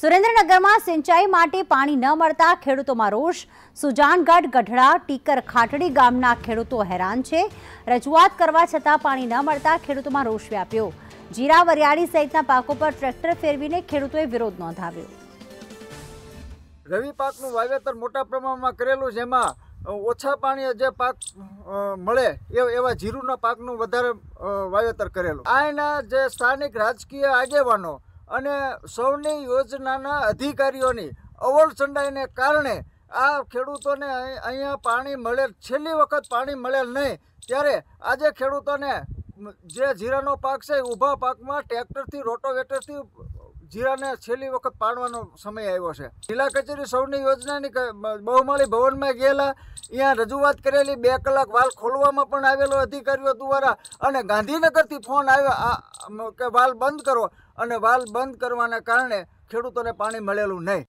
સુરેન્દ્રનગરમાં સિંચાઈ માટે પાણી ન મળતા ખેડૂતોમાં રોષ સુજાનગઢ ગઢડા ટીકર ખાટડી ગામના ખેડૂતો હેરાન છે રજૂઆત કરવા છતાં પાણી ન મળતા ખેડૂતોમાં રોષ વ્યાપ્યો જીરા વરિયાળી સહિતના પાકો પર ટ્રેક્ટર ફેરવીને ખેડૂતોએ વિરોધ નોંધાવ્યો રવિ પાકનું વાવેતર મોટા પ્રમાણમાં કરેલું જેમાં ઓછા પાણી જે પાક મળે એવા જીરુના પાકનું વધારે વાવેતર કરેલું આ એના જે સ્થાનિક રાજકીય આગેવાનો અને સૌની યોજનાના અધિકારીઓની અવળસંડાઈને કારણે આ ખેડૂતોને અહીંયા પાણી મળે છેલ્લી વખત પાણી મળેલ નહીં ત્યારે આજે ખેડૂતોને જે જીરાનો પાક છે ઊભા પાકમાં ટ્રેક્ટરથી રોટોવેટરથી જીરાને છેલ્લી વખત પાડવાનો સમય આવ્યો છે જિલ્લા કચેરી સૌની યોજનાની બહુમાળી ભવનમાં ગયેલા અહીંયા રજૂઆત કરેલી બે કલાક વાલ ખોલવામાં પણ આવેલો અધિકારીઓ દ્વારા અને ગાંધીનગરથી ફોન આવ્યો કે વાલ બંધ કરો અને વાલ બંધ કરવાના કારણે ખેડૂતોને પાણી મળેલું નહીં